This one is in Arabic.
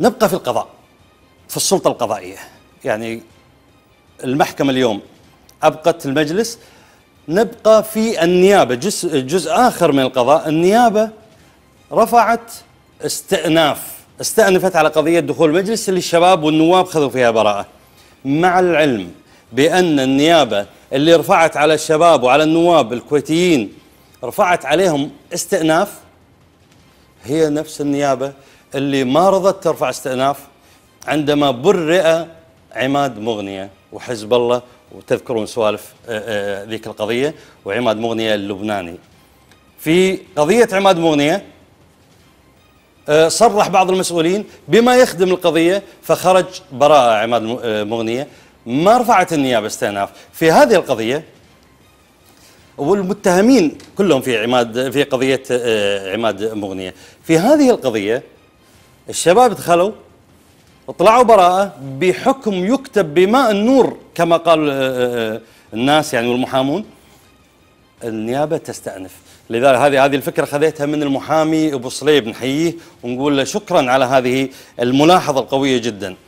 نبقى في القضاء في السلطة القضائية يعني المحكمة اليوم أبقت المجلس نبقى في النيابة جزء, جزء آخر من القضاء النيابة رفعت استئناف استأنفت على قضية دخول المجلس اللي الشباب والنواب خذوا فيها براءة مع العلم بأن النيابة اللي رفعت على الشباب وعلى النواب الكويتيين رفعت عليهم استئناف هي نفس النيابة اللي ما رضت ترفع استئناف عندما برئ عماد مغنيه وحزب الله وتذكرون سوالف آه، آه، ذيك القضيه وعماد مغنيه اللبناني. في قضيه عماد مغنيه آه، صرح بعض المسؤولين بما يخدم القضيه فخرج براءه عماد مغنيه ما رفعت النيابه استئناف في هذه القضيه والمتهمين كلهم في عماد في قضيه عماد مغنيه في هذه القضيه الشباب دخلوا طلعوا براءة بحكم يكتب بماء النور كما قال آه، آه، آه، الناس يعني والمحامون النيابة تستأنف لذلك هذه هذه الفكرة خذيتها من المحامي أبو صليب نحييه ونقول له شكرا على هذه الملاحظة القوية جداً